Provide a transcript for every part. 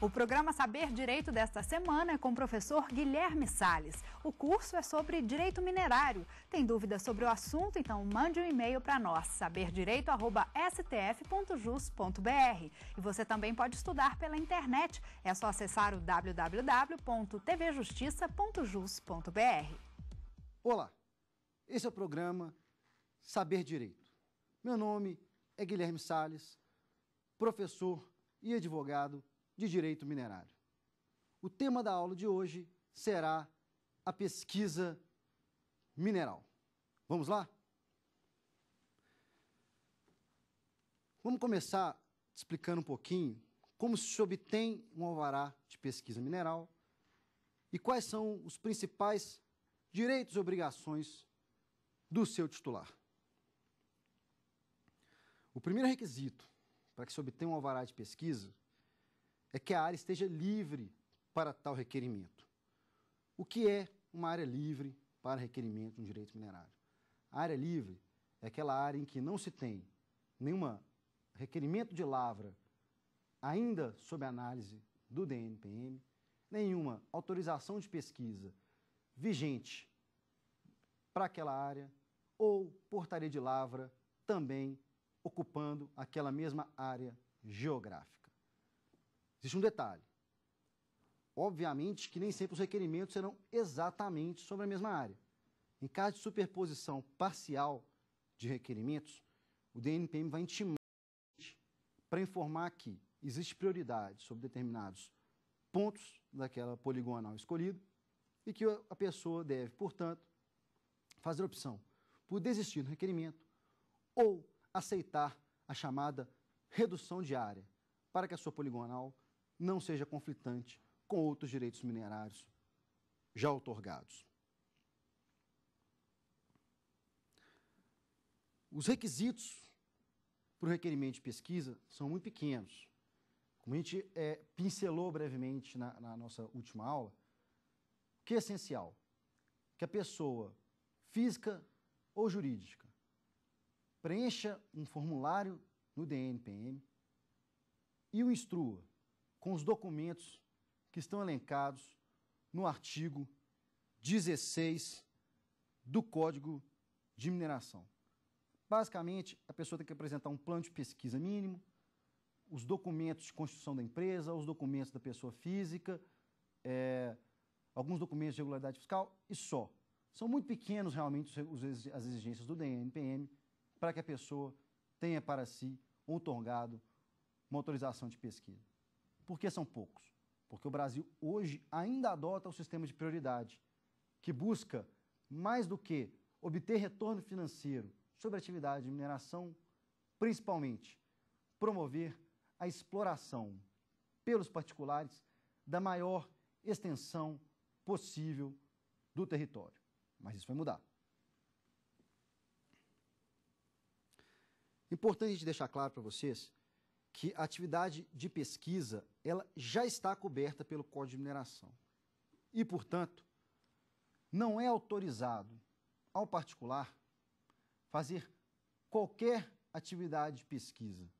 O programa Saber Direito desta semana é com o professor Guilherme Sales. O curso é sobre direito minerário. Tem dúvidas sobre o assunto? Então mande um e-mail para nós, saberdireito@stf.jus.br. E você também pode estudar pela internet. É só acessar o www.tvjustiça.jus.br. Olá. Esse é o programa Saber Direito. Meu nome é Guilherme Sales, professor e advogado de direito minerário. O tema da aula de hoje será a pesquisa mineral. Vamos lá? Vamos começar explicando um pouquinho como se obtém um alvará de pesquisa mineral e quais são os principais direitos e obrigações do seu titular. O primeiro requisito para que se obtenha um alvará de pesquisa é que a área esteja livre para tal requerimento. O que é uma área livre para requerimento de um direito minerário? A área livre é aquela área em que não se tem nenhum requerimento de lavra ainda sob análise do DNPM, nenhuma autorização de pesquisa vigente para aquela área ou portaria de lavra também ocupando aquela mesma área geográfica. Existe um detalhe. Obviamente que nem sempre os requerimentos serão exatamente sobre a mesma área. Em caso de superposição parcial de requerimentos, o DNPM vai intimar para informar que existe prioridade sobre determinados pontos daquela poligonal escolhida e que a pessoa deve, portanto, fazer opção por desistir do requerimento ou aceitar a chamada redução de área para que a sua poligonal não seja conflitante com outros direitos minerários já otorgados. Os requisitos para o requerimento de pesquisa são muito pequenos. Como a gente é, pincelou brevemente na, na nossa última aula, o que é essencial? Que a pessoa física ou jurídica preencha um formulário no DNPM e o instrua com os documentos que estão elencados no artigo 16 do Código de Mineração. Basicamente, a pessoa tem que apresentar um plano de pesquisa mínimo, os documentos de constituição da empresa, os documentos da pessoa física, é, alguns documentos de regularidade fiscal e só. São muito pequenos realmente as exigências do DNPM para que a pessoa tenha para si outorgado uma autorização de pesquisa. Por que são poucos? Porque o Brasil hoje ainda adota o sistema de prioridade, que busca, mais do que obter retorno financeiro sobre a atividade de mineração, principalmente promover a exploração pelos particulares da maior extensão possível do território. Mas isso vai mudar. Importante deixar claro para vocês que a atividade de pesquisa ela já está coberta pelo Código de Mineração. E, portanto, não é autorizado ao particular fazer qualquer atividade de pesquisa,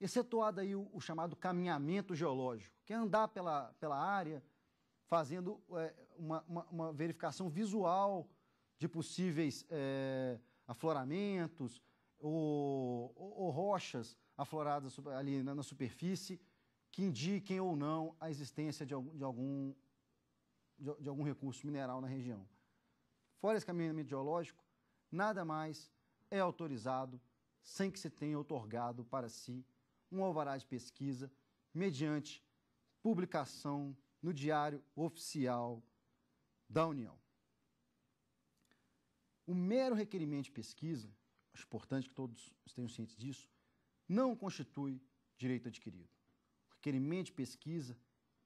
excetuado aí o, o chamado caminhamento geológico, que é andar pela, pela área fazendo é, uma, uma, uma, verificação visual de possíveis é, afloramentos ou, ou, ou rochas afloradas ali na, na superfície que indiquem ou não a existência de algum, de algum, de, de algum recurso mineral na região. Fora esse caminhamento geológico, nada mais é autorizado sem que se tenha otorgado para si um alvará de pesquisa mediante publicação no Diário Oficial da União. O mero requerimento de pesquisa, acho importante que todos estejam cientes disso, não constitui direito adquirido. Requerimento de pesquisa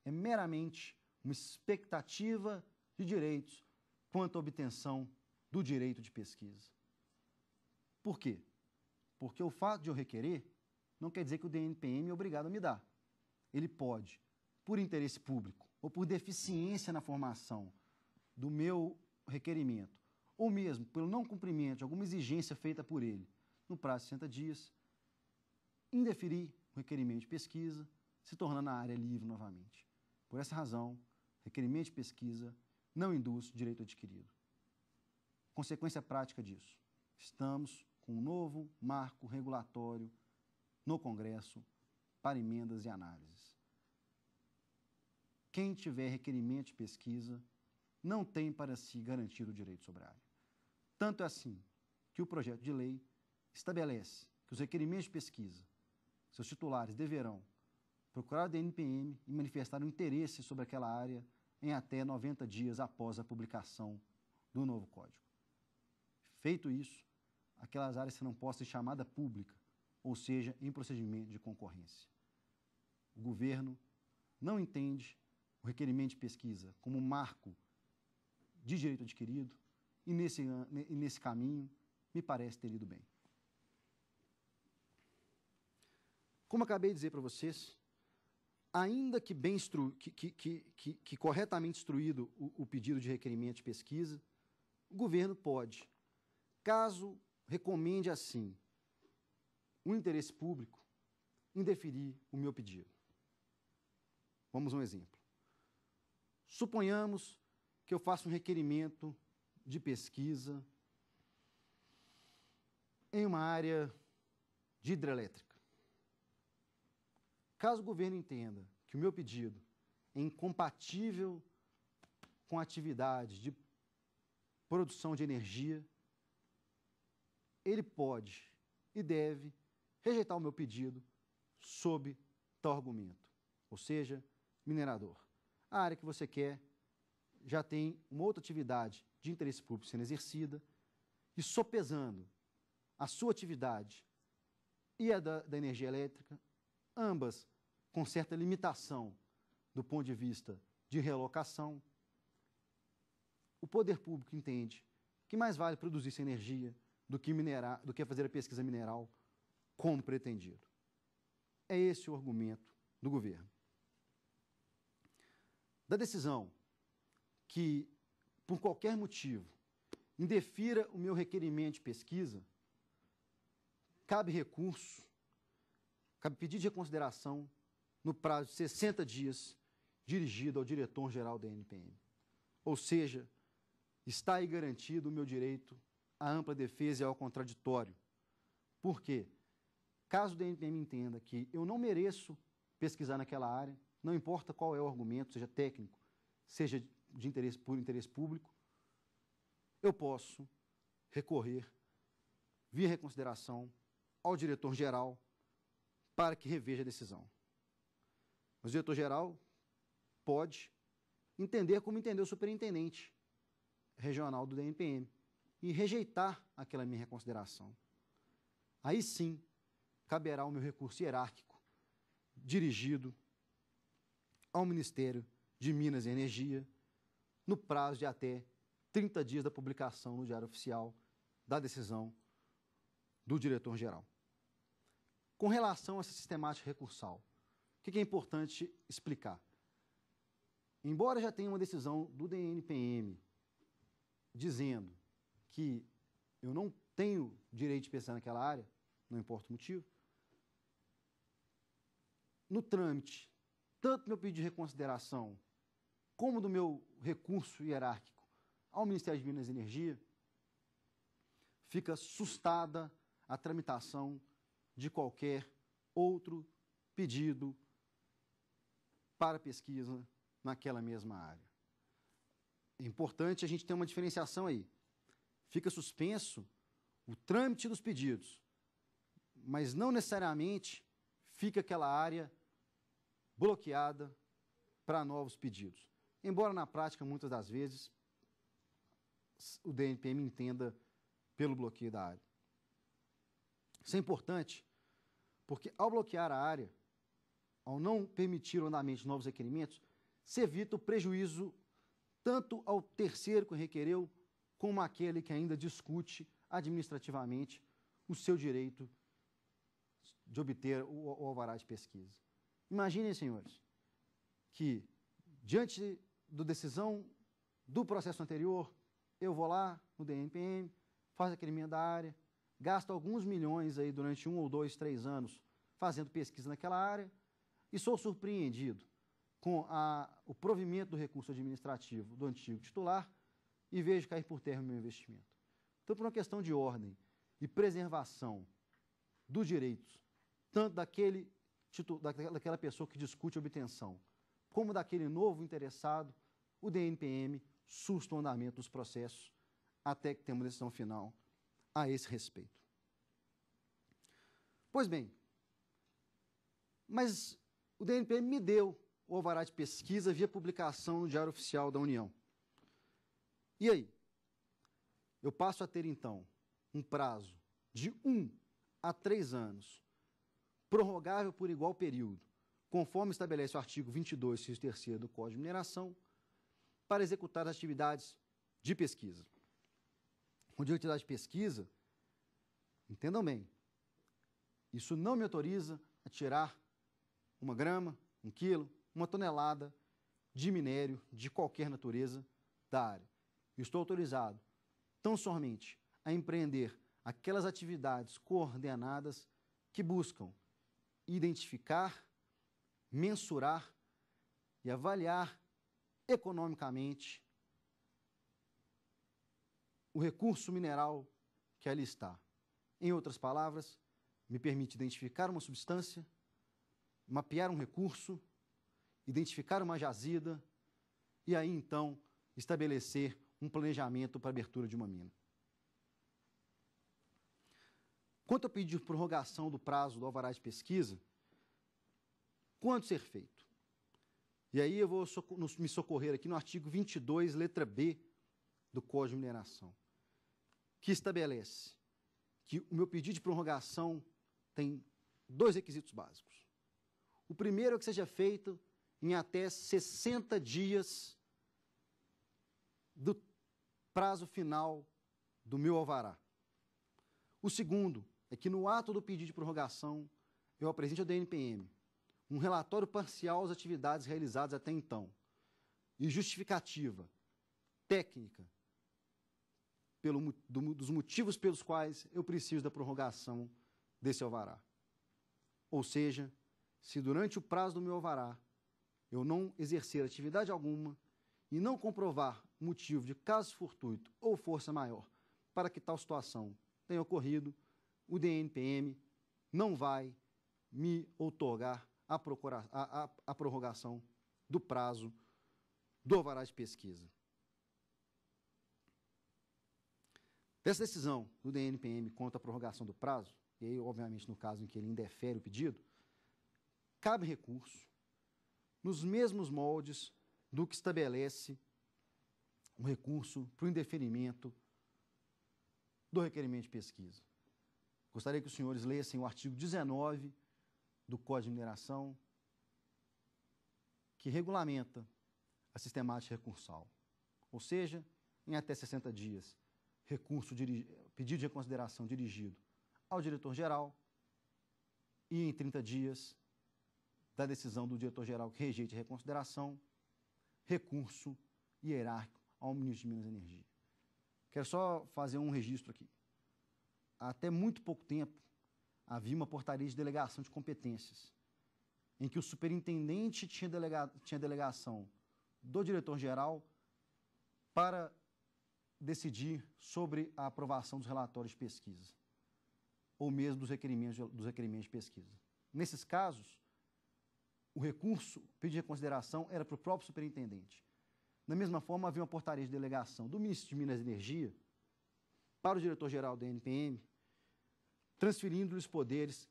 é meramente uma expectativa de direitos quanto à obtenção do direito de pesquisa. Por quê? Porque o fato de eu requerer não quer dizer que o DNPM é obrigado a me dar. Ele pode, por interesse público ou por deficiência na formação do meu requerimento, ou mesmo pelo não cumprimento de alguma exigência feita por ele no prazo de 60 dias, indeferir o requerimento de pesquisa, se tornando a área livre novamente. Por essa razão, requerimento de pesquisa não induz direito adquirido. Consequência prática disso, estamos com um novo marco regulatório no Congresso para emendas e análises. Quem tiver requerimento de pesquisa não tem para si garantido o direito sobre a área. Tanto é assim que o projeto de lei estabelece que os requerimentos de pesquisa seus titulares deverão procurar a DNPM e manifestar o um interesse sobre aquela área em até 90 dias após a publicação do novo código. Feito isso, aquelas áreas serão postas em chamada pública, ou seja, em procedimento de concorrência. O governo não entende o requerimento de pesquisa como marco de direito adquirido e nesse, nesse caminho me parece ter ido bem. Como acabei de dizer para vocês, ainda que bem instru... que, que, que, que, corretamente instruído o, o pedido de requerimento de pesquisa, o governo pode, caso recomende assim o interesse público, indeferir o meu pedido. Vamos a um exemplo. Suponhamos que eu faça um requerimento de pesquisa em uma área de hidrelétrica. Caso o governo entenda que o meu pedido é incompatível com atividade de produção de energia, ele pode e deve rejeitar o meu pedido sob tal argumento, ou seja, minerador. A área que você quer já tem uma outra atividade de interesse público sendo exercida e sopesando a sua atividade e a da, da energia elétrica, ambas com certa limitação do ponto de vista de relocação. O poder público entende que mais vale produzir essa energia do que, minerar, do que fazer a pesquisa mineral como pretendido. É esse o argumento do governo. Da decisão que, por qualquer motivo, indefira o meu requerimento de pesquisa, cabe recurso cabe pedir de reconsideração no prazo de 60 dias dirigido ao diretor-geral da NPM. Ou seja, está aí garantido o meu direito à ampla defesa e ao contraditório. Por quê? Caso o DNPM entenda que eu não mereço pesquisar naquela área, não importa qual é o argumento, seja técnico, seja de interesse por interesse público, eu posso recorrer via reconsideração ao diretor-geral para que reveja a decisão. Mas o diretor-geral pode entender como entendeu o superintendente regional do DNPM e rejeitar aquela minha reconsideração. Aí sim, caberá o meu recurso hierárquico dirigido ao Ministério de Minas e Energia no prazo de até 30 dias da publicação no Diário Oficial da decisão do diretor-geral. Com relação a essa sistemática recursal, o que é importante explicar? Embora já tenha uma decisão do DNPM dizendo que eu não tenho direito de pensar naquela área, não importa o motivo, no trâmite, tanto meu pedido de reconsideração como do meu recurso hierárquico ao Ministério de Minas e Energia, fica sustada a tramitação de qualquer outro pedido para pesquisa naquela mesma área. É importante a gente ter uma diferenciação aí. Fica suspenso o trâmite dos pedidos, mas não necessariamente fica aquela área bloqueada para novos pedidos. Embora na prática, muitas das vezes, o DNPM entenda pelo bloqueio da área. Isso é importante porque ao bloquear a área, ao não permitir o andamento de novos requerimentos, se evita o prejuízo tanto ao terceiro que requereu, como àquele que ainda discute administrativamente o seu direito de obter o, o alvará de pesquisa. Imaginem, senhores, que diante da decisão do processo anterior, eu vou lá no DNPM, faço aquele da área, gasto alguns milhões aí durante um ou dois, três anos fazendo pesquisa naquela área e sou surpreendido com a, o provimento do recurso administrativo do antigo titular e vejo cair por terra o meu investimento. Então, por uma questão de ordem e preservação dos direitos, tanto daquele, daquela pessoa que discute a obtenção, como daquele novo interessado, o DNPM susta o andamento dos processos até que tenha uma decisão final a esse respeito. Pois bem, mas o DNPM me deu o alvará de pesquisa via publicação no Diário Oficial da União. E aí? Eu passo a ter, então, um prazo de um a três anos, prorrogável por igual período, conforme estabelece o artigo 22, inciso 3 do Código de Mineração, para executar as atividades de pesquisa ou de utilidade de pesquisa, entendam bem, isso não me autoriza a tirar uma grama, um quilo, uma tonelada de minério de qualquer natureza da área. Eu estou autorizado tão somente a empreender aquelas atividades coordenadas que buscam identificar, mensurar e avaliar economicamente o recurso mineral que ali está. Em outras palavras, me permite identificar uma substância, mapear um recurso, identificar uma jazida e aí então estabelecer um planejamento para a abertura de uma mina. Quanto ao pedido de prorrogação do prazo do alvará de pesquisa, quando ser feito? E aí eu vou me socorrer aqui no artigo 22, letra B do Código de Mineração, que estabelece que o meu pedido de prorrogação tem dois requisitos básicos. O primeiro é que seja feito em até 60 dias do prazo final do meu alvará. O segundo é que no ato do pedido de prorrogação eu apresente ao DNPM um relatório parcial às atividades realizadas até então e justificativa técnica pelo, do, dos motivos pelos quais eu preciso da prorrogação desse alvará. Ou seja, se durante o prazo do meu alvará eu não exercer atividade alguma e não comprovar motivo de caso fortuito ou força maior para que tal situação tenha ocorrido, o DNPM não vai me outorgar a, procura, a, a, a prorrogação do prazo do alvará de pesquisa. Dessa decisão do DNPM contra a prorrogação do prazo, e aí, obviamente, no caso em que ele indefere o pedido, cabe recurso nos mesmos moldes do que estabelece um recurso para o indeferimento do requerimento de pesquisa. Gostaria que os senhores lessem o artigo 19 do Código de Mineração, que regulamenta a sistemática recursal. Ou seja, em até 60 dias, recurso, pedido de reconsideração dirigido ao diretor-geral e em 30 dias da decisão do diretor-geral que rejeite a reconsideração, recurso hierárquico ao ministro de Minas e Energia. Quero só fazer um registro aqui. Até muito pouco tempo, havia uma portaria de delegação de competências, em que o superintendente tinha, delega tinha delegação do diretor-geral para decidir sobre a aprovação dos relatórios de pesquisa, ou mesmo dos requerimentos, dos requerimentos de pesquisa. Nesses casos, o recurso, o pedido de reconsideração, era para o próprio superintendente. Da mesma forma, havia uma portaria de delegação do ministro de Minas e Energia para o diretor-geral da NPM, transferindo-lhes poderes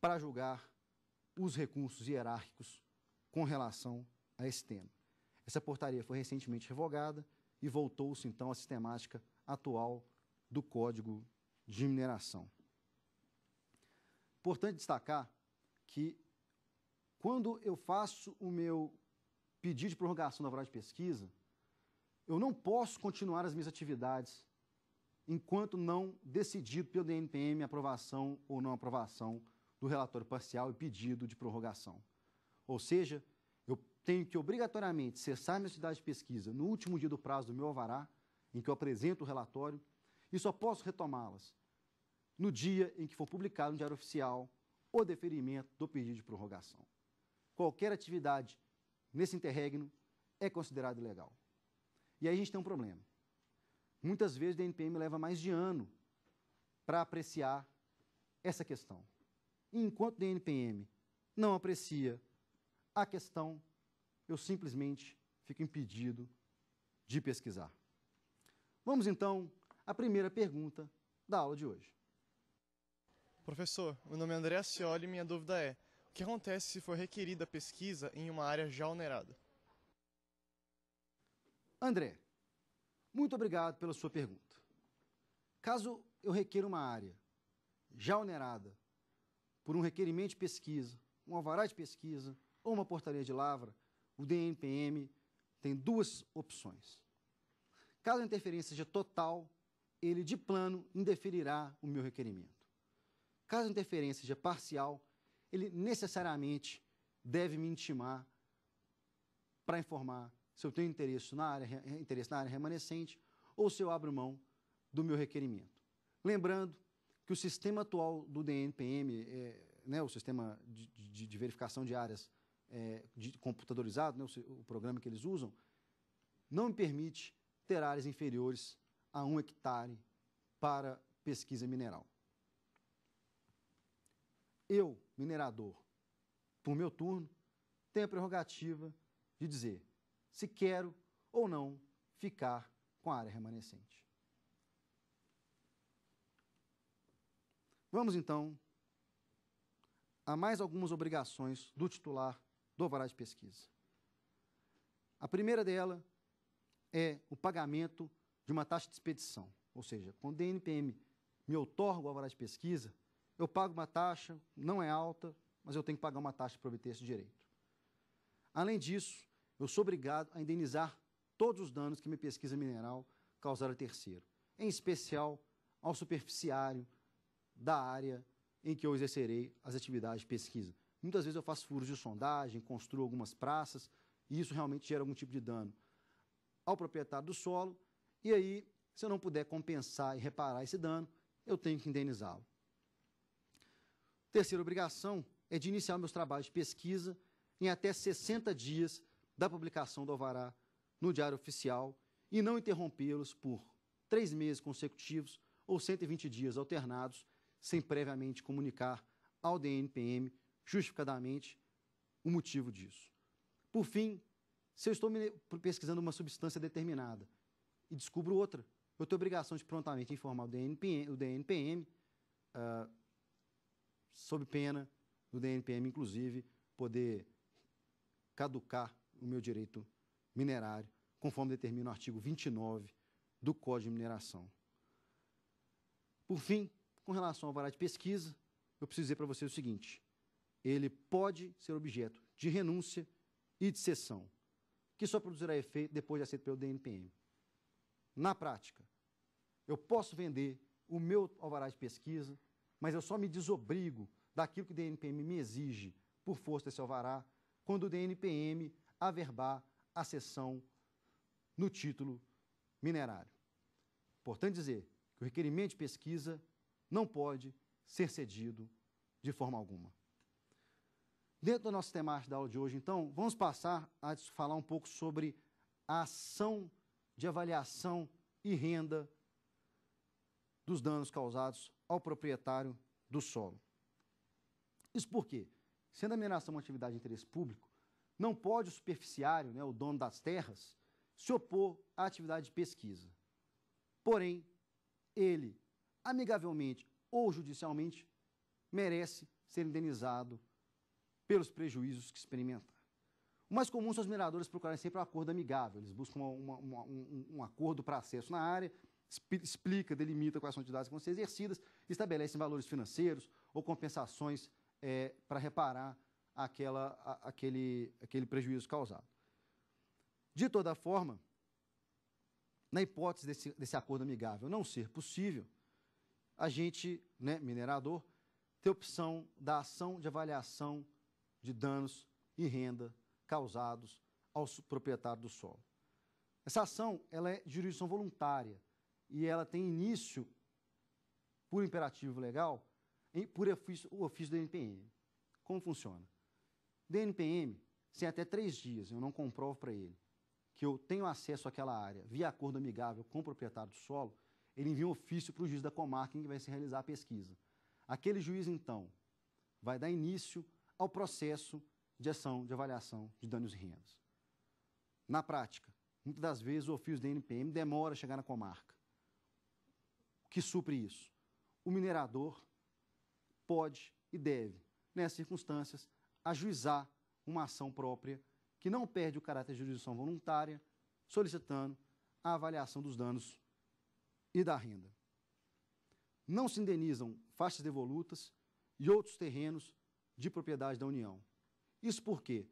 para julgar os recursos hierárquicos com relação a esse tema. Essa portaria foi recentemente revogada e voltou-se, então, à sistemática atual do Código de Mineração. Importante destacar que, quando eu faço o meu pedido de prorrogação da vaga de pesquisa, eu não posso continuar as minhas atividades enquanto não decidido pelo DNPM aprovação ou não aprovação do relatório parcial e pedido de prorrogação. Ou seja, tenho que obrigatoriamente cessar minha atividade de pesquisa no último dia do prazo do meu alvará, em que eu apresento o relatório, e só posso retomá-las no dia em que for publicado no Diário Oficial o deferimento do pedido de prorrogação. Qualquer atividade nesse interregno é considerada ilegal. E aí a gente tem um problema. Muitas vezes a DNPM leva mais de ano para apreciar essa questão. E enquanto a DNPM não aprecia a questão eu simplesmente fico impedido de pesquisar. Vamos então à primeira pergunta da aula de hoje. Professor, meu nome é André Cioli e minha dúvida é: o que acontece se for requerida pesquisa em uma área já onerada? André, muito obrigado pela sua pergunta. Caso eu requeira uma área já onerada por um requerimento de pesquisa, um alvará de pesquisa ou uma portaria de lavra, o DNPM tem duas opções. Caso a interferência seja total, ele de plano indeferirá o meu requerimento. Caso a interferência seja parcial, ele necessariamente deve me intimar para informar se eu tenho interesse na, área, interesse na área remanescente ou se eu abro mão do meu requerimento. Lembrando que o sistema atual do DNPM, é, né, o sistema de, de, de verificação de áreas é, de, computadorizado, né, o, o, programa que eles usam, não permite ter áreas inferiores a um hectare para pesquisa mineral. Eu, minerador, por meu turno, tenho a prerrogativa de dizer se quero ou não ficar com a área remanescente. Vamos então a mais algumas obrigações do titular do alvará de pesquisa. A primeira dela é o pagamento de uma taxa de expedição, ou seja, quando o DNPM me otorga o alvará de pesquisa, eu pago uma taxa, não é alta, mas eu tenho que pagar uma taxa para obter esse direito. Além disso, eu sou obrigado a indenizar todos os danos que minha pesquisa mineral causar a terceiro, em especial ao superficiário da área em que eu exercerei as atividades de pesquisa, Muitas vezes eu faço furos de sondagem, construo algumas praças, e isso realmente gera algum tipo de dano ao proprietário do solo. E aí, se eu não puder compensar e reparar esse dano, eu tenho que indenizá-lo. Terceira obrigação é de iniciar meus trabalhos de pesquisa em até 60 dias da publicação do alvará no Diário Oficial e não interrompê-los por três meses consecutivos ou 120 dias alternados, sem previamente comunicar ao DNPM justificadamente o motivo disso. Por fim, se eu estou pesquisando uma substância determinada e descubro outra, eu tenho obrigação de prontamente informar o DNPM, o DNPM uh, ah, sob pena do DNPM, inclusive, poder caducar o meu direito minerário, conforme determina o artigo 29 do Código de Mineração. Por fim, com relação ao varal de pesquisa, eu preciso dizer para vocês o seguinte: ele pode ser objeto de renúncia e de cessão, que só produzirá efeito depois de aceito pelo DNPM. Na prática, eu posso vender o meu alvará de pesquisa, mas eu só me desobrigo daquilo que o DNPM me exige por força desse alvará quando o DNPM averbar a cessão no título minerário. Importante dizer que o requerimento de pesquisa não pode ser cedido de forma alguma. Dentro do nosso temática da aula de hoje, então, vamos passar a falar um pouco sobre a ação de avaliação e renda dos danos causados ao proprietário do solo. Isso porque, sendo a mineração uma atividade de interesse público, não pode o superficiário, né, o dono das terras, se opor à atividade de pesquisa. Porém, ele, amigavelmente ou judicialmente, merece ser indenizado pelos prejuízos que experimenta. O mais comum são os mineradores procurarem sempre um acordo amigável, eles buscam uma, uma, um, um, acordo para acesso na área, explica, delimita quais são as atividades que vão ser exercidas, estabelecem valores financeiros ou compensações é, para reparar aquela, a, aquele, aquele prejuízo causado. De toda forma, na hipótese desse, desse acordo amigável não ser possível, a gente, né, minerador, tem opção da ação de avaliação de danos e renda causados ao proprietário do solo. Essa ação ela é de jurisdição voluntária e ela tem início por imperativo legal em, por ofício, o ofício do NPM. Como funciona? DNPM, sem até três dias, eu não comprovo para ele que eu tenho acesso àquela área via acordo amigável com o proprietário do solo, ele envia um ofício para o juiz da comarca em que vai se realizar a pesquisa. Aquele juiz, então, vai dar início ao processo de ação de avaliação de danos e rendas. Na prática, muitas das vezes o ofício da NPM demora a chegar na comarca. O que supre isso? O minerador pode e deve, nessas circunstâncias, ajuizar uma ação própria que não perde o caráter de jurisdição voluntária, solicitando a avaliação dos danos e da renda. Não se indenizam faixas devolutas e outros terrenos de propriedade da União. Isso porque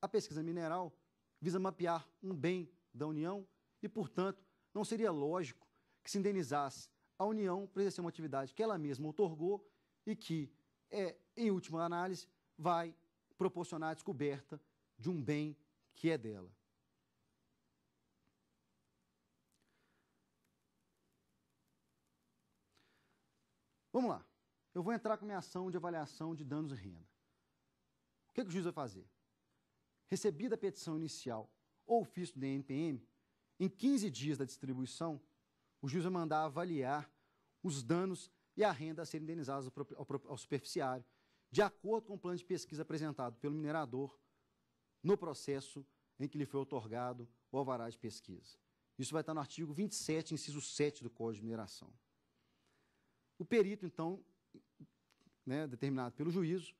a pesquisa mineral visa mapear um bem da União e, portanto, não seria lógico que se indenizasse a União por exercer uma atividade que ela mesma otorgou e que, é, em última análise, vai proporcionar a descoberta de um bem que é dela. Vamos lá. Eu vou entrar com minha ação de avaliação de danos e renda que, que o juiz vai fazer? Recebida a petição inicial ou ofício do DNPM, em 15 dias da distribuição, o juiz vai mandar avaliar os danos e a renda a serem indenizados ao, superficiário, de acordo com o plano de pesquisa apresentado pelo minerador no processo em que lhe foi otorgado o alvará de pesquisa. Isso vai estar no artigo 27, inciso 7 do Código de Mineração. O perito, então, né, determinado pelo juízo,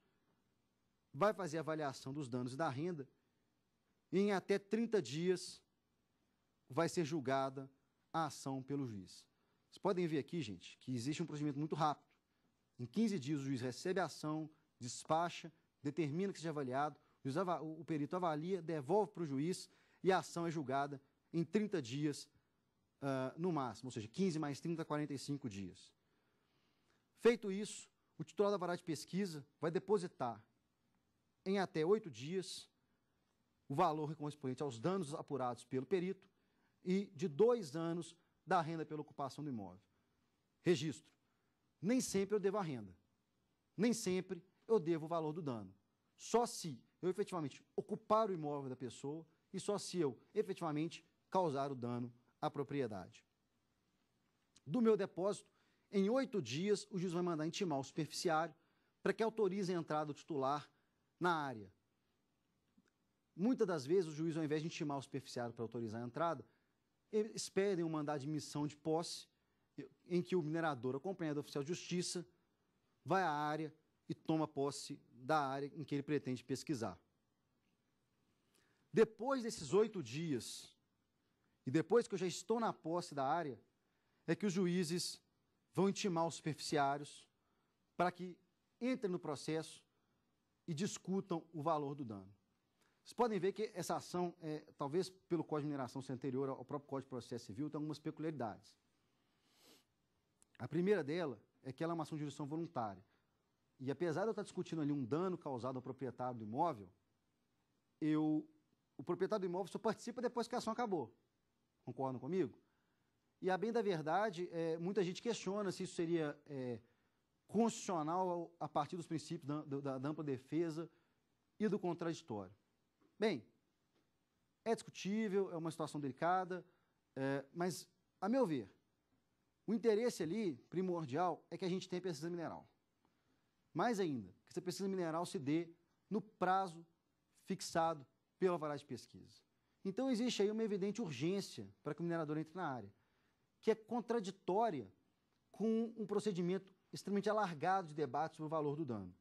vai fazer a avaliação dos danos e da renda, e em até 30 dias vai ser julgada a ação pelo juiz. Vocês podem ver aqui, gente, que existe um procedimento muito rápido. Em 15 dias, o juiz recebe a ação, despacha, determina que seja avaliado, o, perito avalia, devolve para o juiz e a ação é julgada em 30 dias uh, no máximo, ou seja, 15 mais 30, 45 dias. Feito isso, o titular da vara de pesquisa vai depositar em até oito dias o valor correspondente aos danos apurados pelo perito e de dois anos da renda pela ocupação do imóvel. Registro. Nem sempre eu devo a renda. Nem sempre eu devo o valor do dano. Só se eu efetivamente ocupar o imóvel da pessoa e só se eu efetivamente causar o dano à propriedade. Do meu depósito, em oito dias, o juiz vai mandar intimar o superficiário para que autorize a entrada do titular na área. Muitas das vezes o juiz, ao invés de intimar o superficiário para autorizar a entrada, esperem um mandado de missão de posse, em que o minerador, acompanhado do oficial de justiça, vai à área e toma posse da área em que ele pretende pesquisar. Depois desses oito dias, e depois que eu já estou na posse da área, é que os juízes vão intimar os superficiários para que entrem no processo e discutam o valor do dano. Vocês podem ver que essa ação, é, talvez pelo Código de Mineração ser anterior ao próprio Código de Processo Civil, tem algumas peculiaridades. A primeira dela é que ela é uma ação de jurisdição voluntária. E apesar de eu estar discutindo ali um dano causado ao proprietário do imóvel, eu, o proprietário do imóvel só participa depois que a ação acabou. Concordam comigo? E, a bem da verdade, é, muita gente questiona se isso seria é, constitucional a partir dos princípios da, da, da ampla defesa e do contraditório. Bem, é discutível, é uma situação delicada, é, mas, a meu ver, o interesse ali, primordial, é que a gente tenha pesquisa mineral. Mais ainda, que essa pesquisa mineral se dê no prazo fixado pela vara de pesquisa. Então, existe aí uma evidente urgência para que o minerador entre na área, que é contraditória com um procedimento extremamente alargado de debate sobre o valor do dano.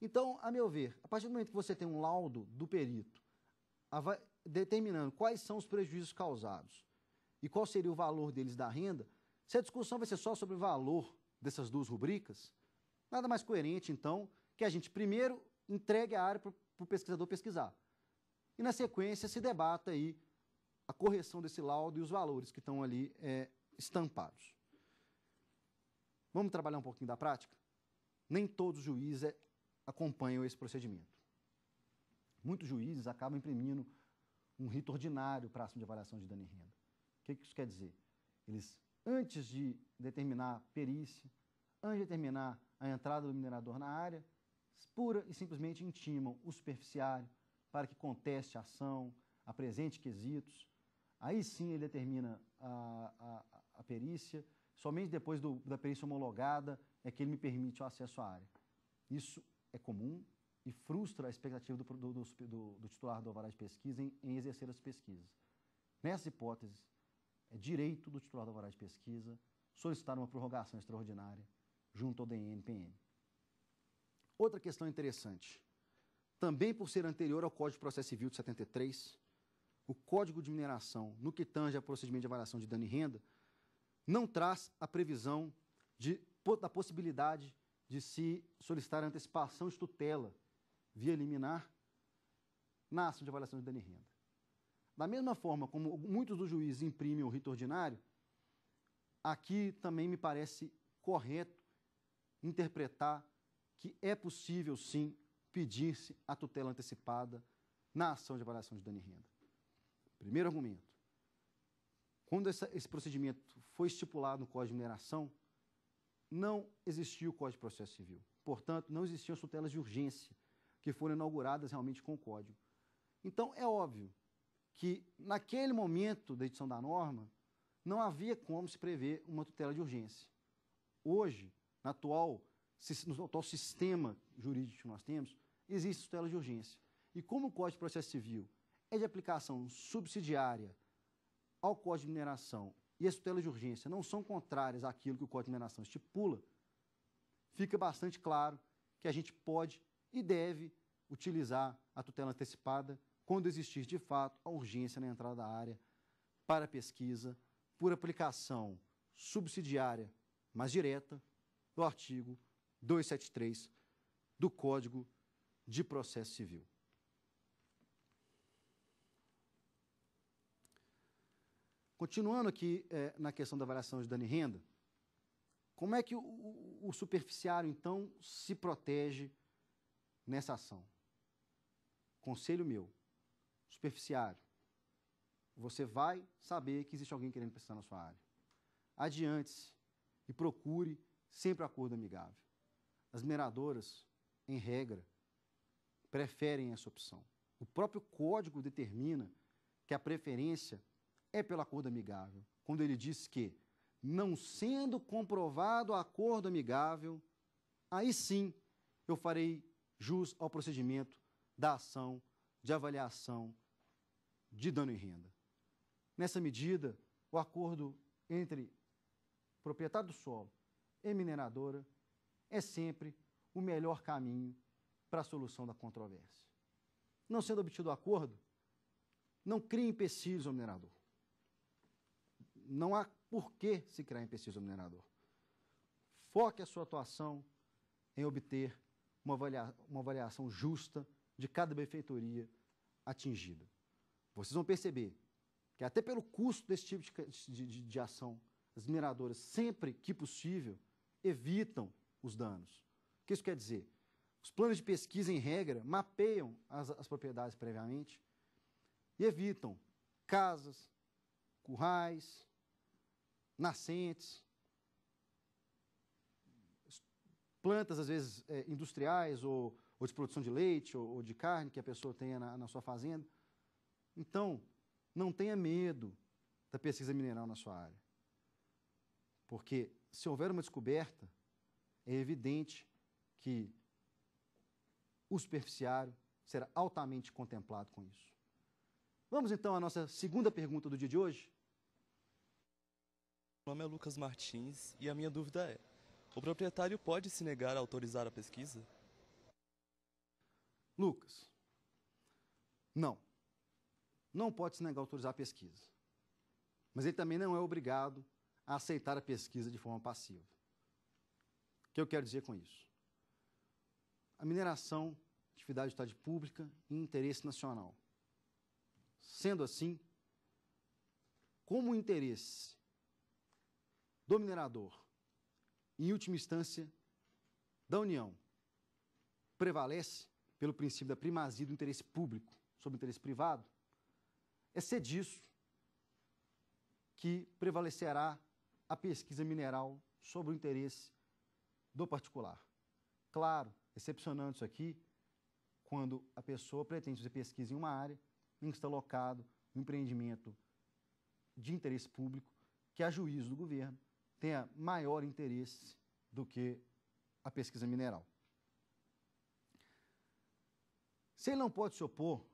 Então, a meu ver, a partir do momento que você tem um laudo do perito determinando quais são os prejuízos causados e qual seria o valor deles da renda, se a discussão vai ser só sobre o valor dessas duas rubricas, nada mais coerente, então, que a gente primeiro entregue a área para o pesquisador pesquisar. E, na sequência, se debata aí a correção desse laudo e os valores que estão ali é, estampados. Vamos trabalhar um pouquinho da prática? Nem todos os juízes é, acompanham esse procedimento. Muitos juízes acabam imprimindo um rito ordinário para ação de avaliação de dano e renda. O que isso quer dizer? Eles, antes de determinar a perícia, antes de determinar a entrada do minerador na área, pura e simplesmente intimam o superficiário para que conteste a ação, apresente quesitos. Aí sim ele determina a, a, a perícia, Somente depois do, da perícia homologada é que ele me permite o acesso à área. Isso é comum e frustra a expectativa do, do, do, do titular do alvará de pesquisa em, em exercer as pesquisas. Nessa hipótese, é direito do titular do alvará de pesquisa solicitar uma prorrogação extraordinária junto ao DNPM. Outra questão interessante, também por ser anterior ao Código de Processo Civil de 73, o Código de Mineração, no que tange a procedimento de avaliação de dano e renda, não traz a previsão de, da possibilidade de se solicitar antecipação de tutela via liminar na ação de avaliação de dano e renda. Da mesma forma como muitos dos juízes imprimem o rito ordinário, aqui também me parece correto interpretar que é possível, sim, pedir-se a tutela antecipada na ação de avaliação de dano e renda. Primeiro argumento. Quando essa, esse procedimento foi estipulado no Código de Mineração, não existia o Código de Processo Civil. Portanto, não existiam tutelas de urgência que foram inauguradas realmente com o Código. Então, é óbvio que, naquele momento da edição da norma, não havia como se prever uma tutela de urgência. Hoje, atual, no atual sistema jurídico que nós temos, existe tutela de urgência. E como o Código de Processo Civil é de aplicação subsidiária ao Código de Mineração e as tutelas de urgência não são contrárias àquilo que o Código de Mineração estipula, fica bastante claro que a gente pode e deve utilizar a tutela antecipada quando existir de fato a urgência na entrada da área para pesquisa por aplicação subsidiária, mas direta, do artigo 273 do Código de Processo Civil. Continuando aqui é, na questão da variação de dano e renda, como é que o, o, o superficiário, então, se protege nessa ação? Conselho meu, superficiário, você vai saber que existe alguém querendo prestar na sua área. Adiante-se e procure sempre acordo amigável. As mineradoras, em regra, preferem essa opção. O próprio código determina que a preferência é pelo acordo amigável, quando ele diz que, não sendo comprovado o acordo amigável, aí sim eu farei jus ao procedimento da ação de avaliação de dano e renda. Nessa medida, o acordo entre proprietário do solo e mineradora é sempre o melhor caminho para a solução da controvérsia. Não sendo obtido o acordo, não crie empecilhos ao minerador não há por que se criar empecilhos ao minerador. Foque a sua atuação em obter uma, avalia uma avaliação justa de cada benfeitoria atingida. Vocês vão perceber que até pelo custo desse tipo de, de, de ação, as mineradoras, sempre que possível, evitam os danos. O que isso quer dizer? Os planos de pesquisa, em regra, mapeiam as, as propriedades previamente e evitam casas, currais, nascentes, plantas, às vezes, é, industriais ou, ou, de produção de leite ou, ou, de carne que a pessoa tenha na, na sua fazenda. Então, não tenha medo da pesquisa mineral na sua área. Porque se houver uma descoberta, é evidente que o superficiário será altamente contemplado com isso. Vamos então à nossa segunda pergunta do dia de hoje? Meu nome é Lucas Martins e a minha dúvida é: o proprietário pode se negar a autorizar a pesquisa? Lucas, não. Não pode se negar a autorizar a pesquisa. Mas ele também não é obrigado a aceitar a pesquisa de forma passiva. O que eu quero dizer com isso? A mineração, atividade de estado pública e interesse nacional. Sendo assim, como o interesse do minerador, em última instância, da União, prevalece pelo princípio da primazia do interesse público sobre o interesse privado, é ser disso que prevalecerá a pesquisa mineral sobre o interesse do particular. Claro, excepcionando isso aqui, quando a pessoa pretende fazer pesquisa em uma área em que está locado um empreendimento de interesse público, que é a juízo do governo tenha maior interesse do que a pesquisa mineral. Se ele não pode se opor,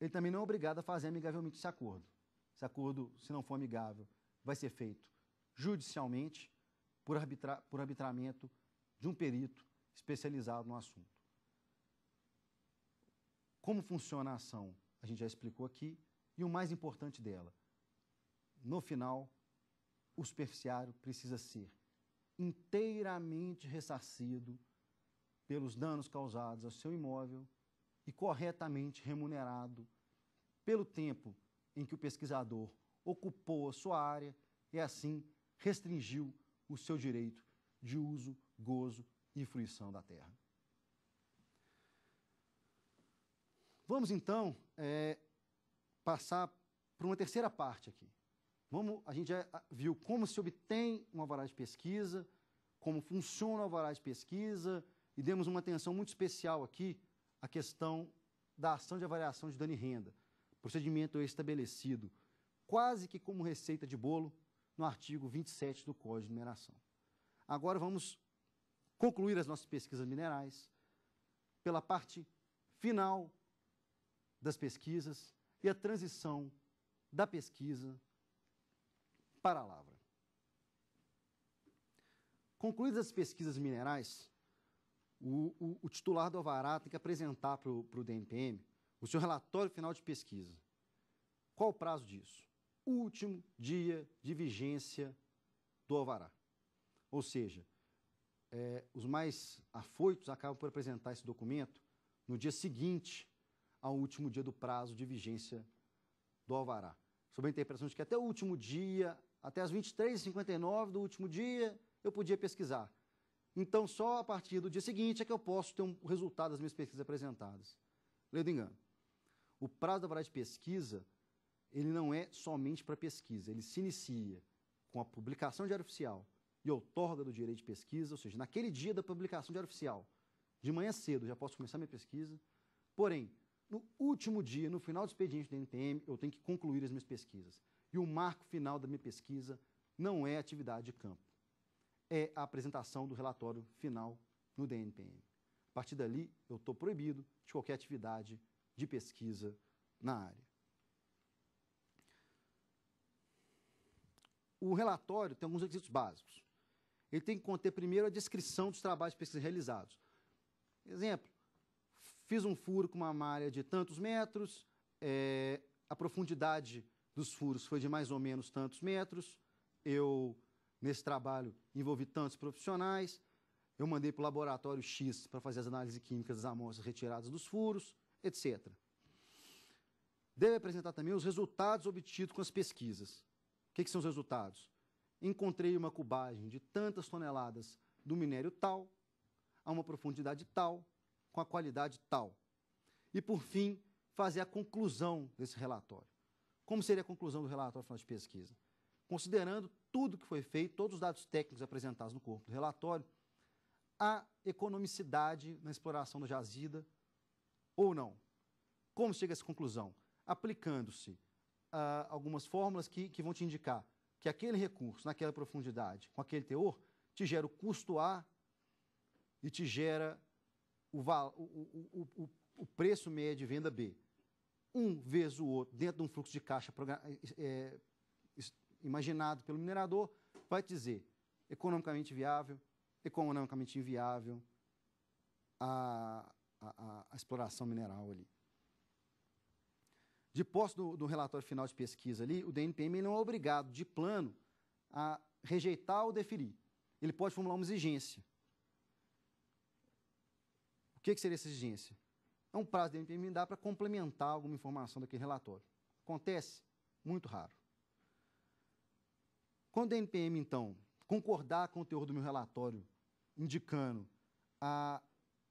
ele também não é obrigado a fazer amigavelmente esse acordo. Esse acordo, se não for amigável, vai ser feito judicialmente por, arbitra por arbitramento de um perito especializado no assunto. Como funciona a ação, a gente já explicou aqui, e o mais importante dela, no final, o superficiário precisa ser inteiramente ressarcido pelos danos causados ao seu imóvel e corretamente remunerado pelo tempo em que o pesquisador ocupou a sua área e assim restringiu o seu direito de uso, gozo e fruição da terra. Vamos então é, passar para uma terceira parte aqui. Vamos, a gente já viu como se obtém um alvará de pesquisa, como funciona o alvará de pesquisa, e demos uma atenção muito especial aqui à questão da ação de avaliação de dano e renda, procedimento estabelecido quase que como receita de bolo no artigo 27 do Código de Mineração. Agora vamos concluir as nossas pesquisas minerais pela parte final das pesquisas e a transição da pesquisa para a Concluídas as pesquisas minerais, o, o, o titular do Alvará tem que apresentar para o DNPM o seu relatório final de pesquisa. Qual o prazo disso? Último dia de vigência do Alvará. Ou seja, é, os mais afoitos acabam por apresentar esse documento no dia seguinte ao último dia do prazo de vigência do Alvará sob a interpretação de que até o último dia até as 23h59 do último dia, eu podia pesquisar. Então, só a partir do dia seguinte é que eu posso ter um resultado das minhas pesquisas apresentadas. Ledo engano. O prazo da vara de pesquisa, ele não é somente para pesquisa, ele se inicia com a publicação de diário oficial e outorga do direito de pesquisa, ou seja, naquele dia da publicação de diário oficial, de manhã cedo já posso começar minha pesquisa, porém, no último dia, no final do expediente do NPM, eu tenho que concluir as minhas pesquisas. E o marco final da minha pesquisa não é atividade de campo, é a apresentação do relatório final no DNPM. A partir dali, eu estou proibido de qualquer atividade de pesquisa na área. O relatório tem alguns requisitos básicos. Ele tem que conter primeiro a descrição dos trabalhos de pesquisa realizados. Exemplo, fiz um furo com uma malha de tantos metros, é, a profundidade dos furos foi de mais ou menos tantos metros. Eu, nesse trabalho, envolvi tantos profissionais. Eu mandei para o laboratório X para fazer as análises químicas das amostras retiradas dos furos, etc. Deve apresentar também os resultados obtidos com as pesquisas. O que, que são os resultados? Encontrei uma cubagem de tantas toneladas do minério tal, a uma profundidade tal, com a qualidade tal. E, por fim, fazer a conclusão desse relatório. Como seria a conclusão do relatório final de pesquisa? Considerando tudo que foi feito, todos os dados técnicos apresentados no corpo do relatório, há economicidade na exploração da jazida ou não? Como chega a essa conclusão? Aplicando-se uh, algumas fórmulas que, que vão te indicar que aquele recurso, naquela profundidade, com aquele teor, te gera o custo A e te gera o, o, o, o preço médio de venda B um vez o outro, dentro de um fluxo de caixa é, imaginado pelo minerador, vai dizer economicamente viável, economicamente inviável a, a, a exploração mineral ali. De posse do, do, relatório final de pesquisa ali, o DNPM não é obrigado, de plano, a rejeitar ou deferir. Ele pode formular uma exigência. O que, que seria essa exigência? é um prazo de me dar para complementar alguma informação daquele relatório. Acontece? Muito raro. Quando a NPM, então, concordar com o teor do meu relatório, indicando a,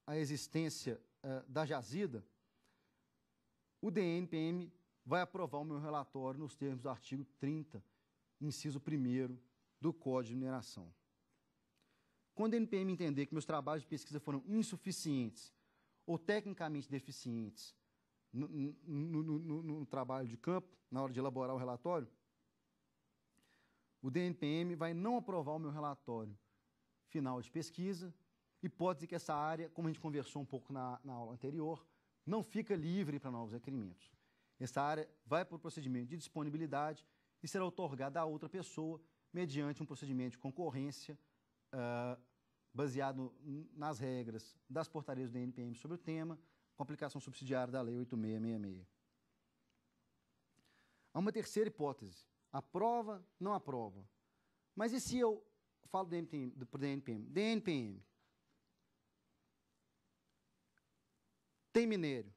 a existência uh, da jazida, o DNPM vai aprovar o meu relatório nos termos do artigo 30, inciso 1 do Código de Mineração. Quando a NPM entender que meus trabalhos de pesquisa foram insuficientes ou tecnicamente deficientes no, no, no, no, trabalho de campo, na hora de elaborar o relatório, o DNPM vai não aprovar o meu relatório final de pesquisa e pode dizer que essa área, como a gente conversou um pouco na, na aula anterior, não fica livre para novos requerimentos. Essa área vai para o procedimento de disponibilidade e será otorgada a outra pessoa mediante um procedimento de concorrência uh, baseado nas regras das portarias do NPM sobre o tema, com aplicação subsidiária da Lei 8666. Há uma terceira hipótese. Aprova, não aprova. Mas e se eu falo do NPM? Do, do NPM, DNPM. Tem minério.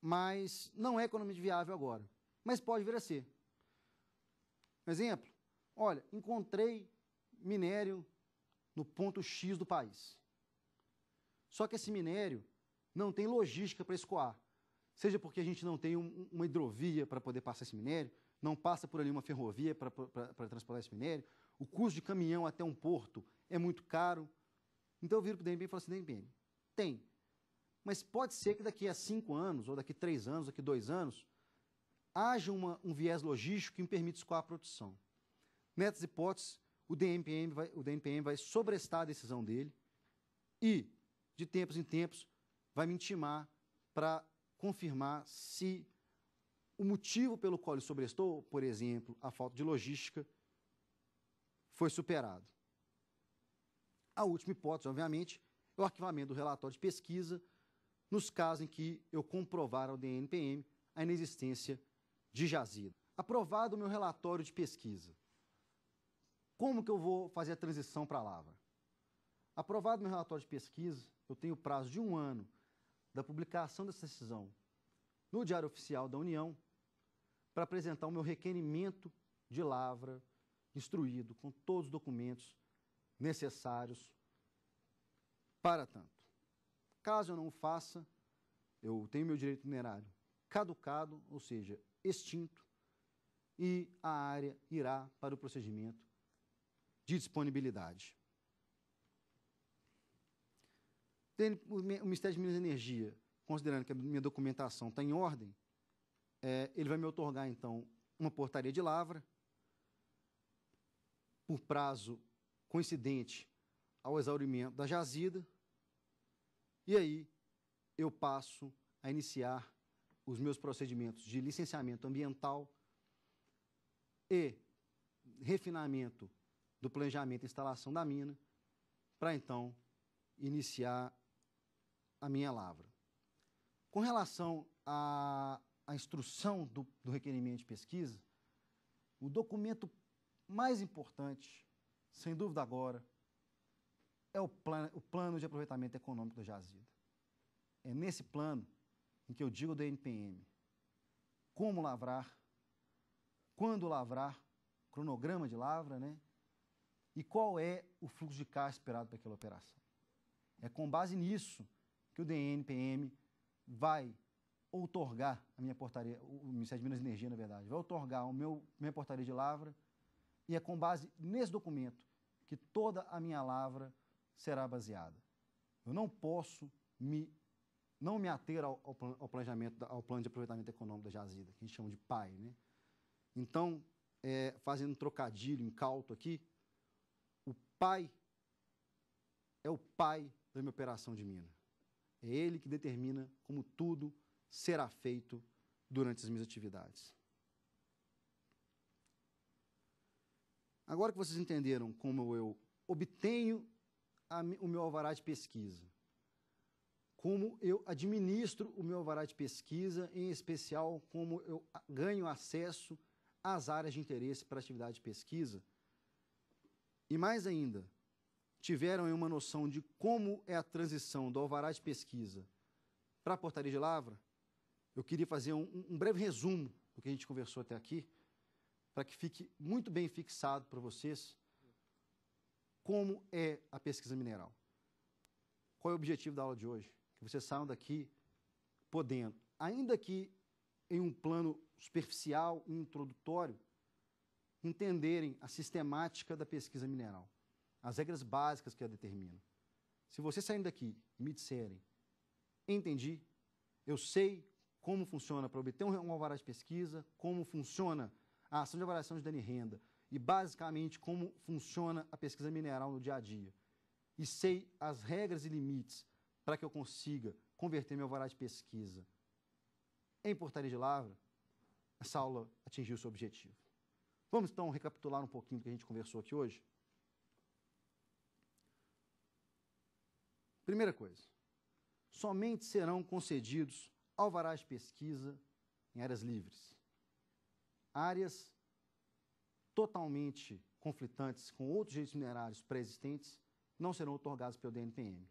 Mas não é economicamente viável agora. Mas pode vir a ser. Exemplo. Olha, encontrei minério no ponto X do país. Só que esse minério não tem logística para escoar. Seja porque a gente não tem um, uma hidrovia para poder passar esse minério, não passa por ali uma ferrovia para transportar esse minério, o custo de caminhão até um porto é muito caro. Então eu viro para o DNPM e falo assim, DNPM, tem. Mas pode ser que daqui a cinco anos, ou daqui a três anos, daqui a dois anos, haja uma, um viés logístico que me permita escoar a produção. Nessas hipóteses, o DNPM vai, o DNPM vai sobrestar a decisão dele e, de tempos em tempos, vai me intimar para confirmar se o motivo pelo qual ele sobrestou, por exemplo, a falta de logística, foi superado. A última hipótese, obviamente, é o arquivamento do relatório de pesquisa nos casos em que eu comprovar ao DNPM a inexistência de jazida. Aprovado o meu relatório de pesquisa, como que eu vou fazer a transição para a Lava? Aprovado meu relatório de pesquisa, eu tenho prazo de um ano da publicação dessa decisão no Diário Oficial da União para apresentar o meu requerimento de lavra instruído com todos os documentos necessários para tanto. Caso eu não o faça, eu tenho meu direito minerário caducado, ou seja, extinto, e a área irá para o procedimento de disponibilidade. O Ministério de Minas e Energia, considerando que a minha documentação está em ordem, é, ele vai me otorgar, então, uma portaria de lavra, por prazo coincidente ao exaurimento da jazida, e aí eu passo a iniciar os meus procedimentos de licenciamento ambiental e refinamento do planejamento e instalação da mina, para então iniciar a minha lavra. Com relação à, à instrução do, do requerimento de pesquisa, o documento mais importante, sem dúvida agora, é o, plan, o plano de aproveitamento econômico da jazida. É nesse plano em que eu digo do NPM como lavrar, quando lavrar, cronograma de lavra, né? e qual é o fluxo de caixa esperado para aquela operação. É com base nisso que o DNPM vai outorgar a minha portaria, o Ministério de Minas e Energia, na verdade, vai outorgar a minha portaria de lavra e é com base nesse documento que toda a minha lavra será baseada. Eu não posso me, não me ater ao, ao planejamento, ao plano de aproveitamento econômico da jazida, que a gente chama de PAI, né? Então, é, fazendo um trocadilho, incauto aqui, pai é o pai da minha operação de mina. É ele que determina como tudo será feito durante as minhas atividades. Agora que vocês entenderam como eu obtenho a, o meu alvará de pesquisa, como eu administro o meu alvará de pesquisa, em especial como eu ganho acesso às áreas de interesse para atividade de pesquisa, e mais ainda, tiveram uma noção de como é a transição do alvará de pesquisa para a portaria de lavra, eu queria fazer um, um breve resumo do que a gente conversou até aqui, para que fique muito bem fixado para vocês como é a pesquisa mineral. Qual é o objetivo da aula de hoje? Que vocês saiam daqui podendo, ainda que em um plano superficial introdutório, entenderem a sistemática da pesquisa mineral, as regras básicas que a determinam. Se vocês saírem daqui e me disserem, entendi, eu sei como funciona para obter um alvará de pesquisa, como funciona a ação de avaliação de dano e renda e, basicamente, como funciona a pesquisa mineral no dia a dia. E sei as regras e limites para que eu consiga converter meu alvará de pesquisa em portaria de lavra, essa aula atingiu seu objetivo. Vamos então recapitular um pouquinho do que a gente conversou aqui hoje? Primeira coisa, somente serão concedidos alvarás de pesquisa em áreas livres. Áreas totalmente conflitantes com outros direitos minerários pré-existentes não serão otorgados pelo DNPM.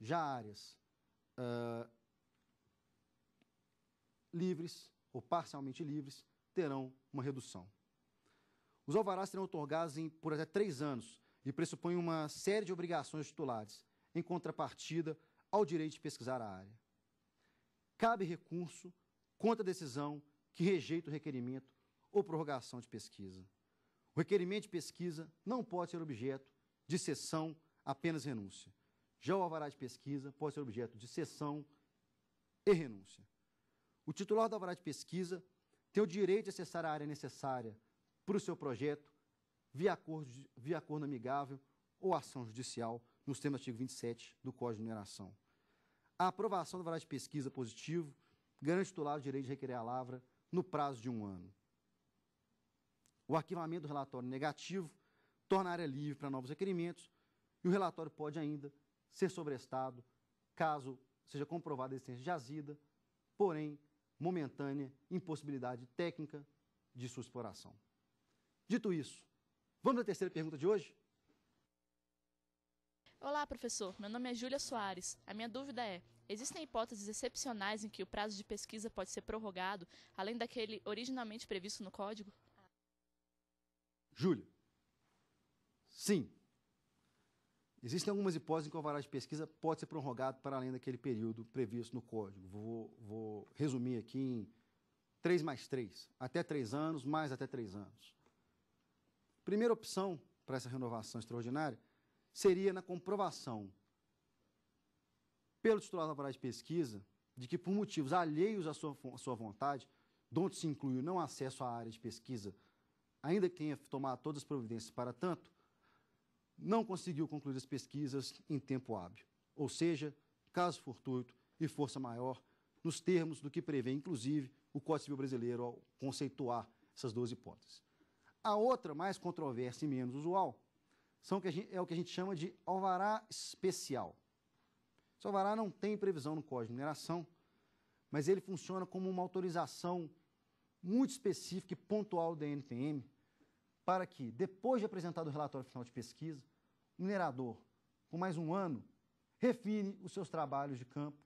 Já áreas uh, livres ou parcialmente livres terão uma redução. Os alvarás serão otorgados em, por até três anos e pressupõem uma série de obrigações titulares, em contrapartida ao direito de pesquisar a área. Cabe recurso contra a decisão que rejeita o requerimento ou prorrogação de pesquisa. O requerimento de pesquisa não pode ser objeto de cessão, apenas renúncia. Já o alvará de pesquisa pode ser objeto de cessão e renúncia. O titular do alvará de pesquisa tem o direito de acessar a área necessária para o seu projeto via acordo, via acordo amigável ou ação judicial nos termos do artigo 27 do Código de Mineração. A aprovação do varal de pesquisa positivo garante o titular o direito de requerer a lavra no prazo de um ano. O arquivamento do relatório negativo torna a área livre para novos requerimentos e o relatório pode ainda ser sobrestado caso seja comprovada a existência de jazida, porém momentânea impossibilidade técnica de sua exploração. Dito isso, vamos à terceira pergunta de hoje? Olá, professor. Meu nome é Júlia Soares. A minha dúvida é: existem hipóteses excepcionais em que o prazo de pesquisa pode ser prorrogado, além daquele originalmente previsto no código? Júlia, sim. Existem algumas hipóteses em que o alvará de pesquisa pode ser prorrogado para além daquele período previsto no código. Vou, vou resumir aqui em 3 mais 3, até 3 anos, mais até 3 anos. Primeira opção para essa renovação extraordinária seria na comprovação pelo titular da parada de pesquisa de que, por motivos alheios à sua, à sua vontade, onde se inclui o não acesso à área de pesquisa, ainda que tenha tomado todas as providências para tanto, não conseguiu concluir as pesquisas em tempo hábil. Ou seja, caso fortuito e força maior, nos termos do que prevê, inclusive, o Código Civil Brasileiro ao conceituar essas duas hipóteses. A outra, mais controversa e menos usual, são que gente, é o que a gente chama de alvará especial. Esse alvará não tem previsão no Código de Mineração, mas ele funciona como uma autorização muito específica e pontual da NPM, para que, depois de apresentado o relatório final de pesquisa, o minerador, com mais um ano, refine os seus trabalhos de campo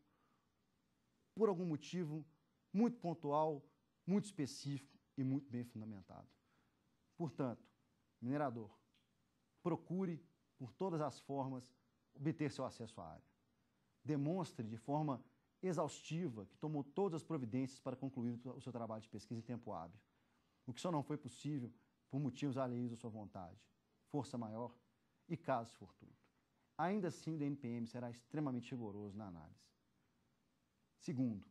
por algum motivo muito pontual, muito específico e muito bem fundamentado. Portanto, minerador, procure, por todas as formas, obter seu acesso à área. Demonstre de forma exaustiva que tomou todas as providências para concluir o seu trabalho de pesquisa em tempo hábil, o que só não foi possível por motivos alheios à sua vontade, força maior e caso fortuito. Ainda assim, o DNPM será extremamente rigoroso na análise. Segundo,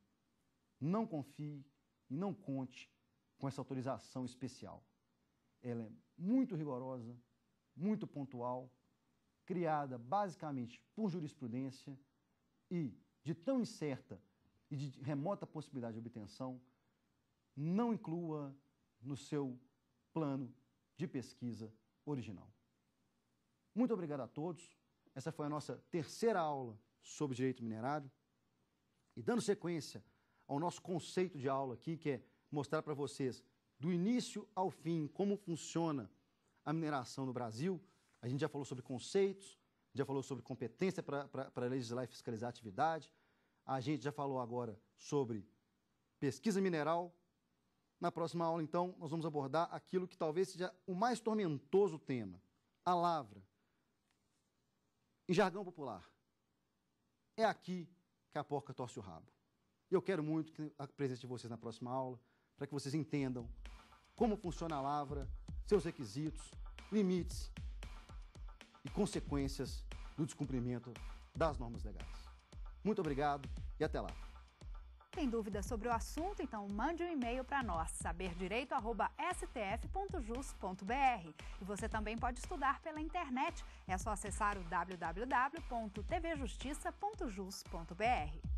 não confie e não conte com essa autorização especial. Ela é muito rigorosa, muito pontual, criada basicamente por jurisprudência e de tão incerta e de remota possibilidade de obtenção, não inclua no seu plano de pesquisa original. Muito obrigado a todos. Essa foi a nossa terceira aula sobre direito minerário. E dando sequência ao nosso conceito de aula aqui, que é mostrar para vocês do início ao fim, como funciona a mineração no Brasil. A gente já falou sobre conceitos, já falou sobre competência para legislar e fiscalizar a atividade. A gente já falou agora sobre pesquisa mineral. Na próxima aula, então, nós vamos abordar aquilo que talvez seja o mais tormentoso tema, a lavra. Em jargão popular, é aqui que a porca torce o rabo. Eu quero muito a presença de vocês na próxima aula, para que vocês entendam como funciona a lavra, seus requisitos, limites e consequências do descumprimento das normas legais. Muito obrigado e até lá. Tem dúvidas sobre o assunto? Então mande um e-mail para nós, saberdireito.stf.jus.br. E você também pode estudar pela internet. É só acessar o www.tvjustiça.jus.br.